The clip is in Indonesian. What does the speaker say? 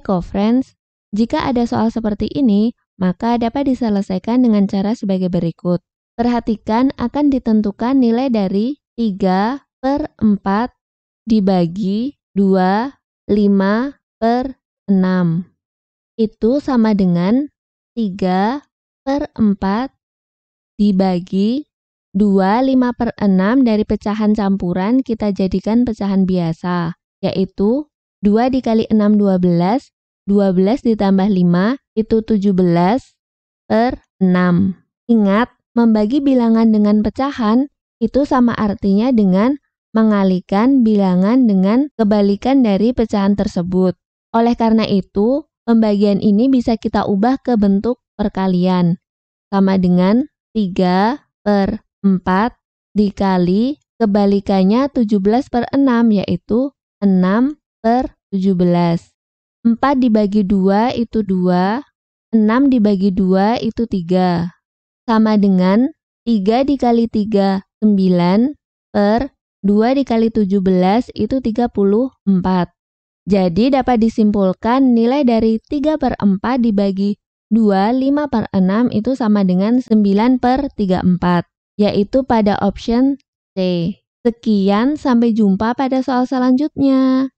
friends, jika ada soal seperti ini, maka dapat diselesaikan dengan cara sebagai berikut. Perhatikan akan ditentukan nilai dari 3 per 4 dibagi 2, 5 per 6. Itu sama dengan 3 per 4 dibagi 2 5 per 6 dari pecahan campuran kita jadikan pecahan biasa, yaitu 2 dikali 6 12, 12 ditambah 5 itu 17 per 6. Ingat, membagi bilangan dengan pecahan itu sama artinya dengan mengalikan bilangan dengan kebalikan dari pecahan tersebut. Oleh karena itu, pembagian ini bisa kita ubah ke bentuk perkalian. Sama dengan 3 per 4 dikali kebalikannya 17 per 6 yaitu 6 per 17. 4 dibagi 2 itu 2, 6 dibagi 2 itu 3. Sama dengan 3 dikali 3, 9 per 2 dikali 17 itu 34. Jadi dapat disimpulkan nilai dari 3 per 4 dibagi 2, 5 per 6 itu sama dengan 9 per 34, yaitu pada option C. Sekian, sampai jumpa pada soal selanjutnya.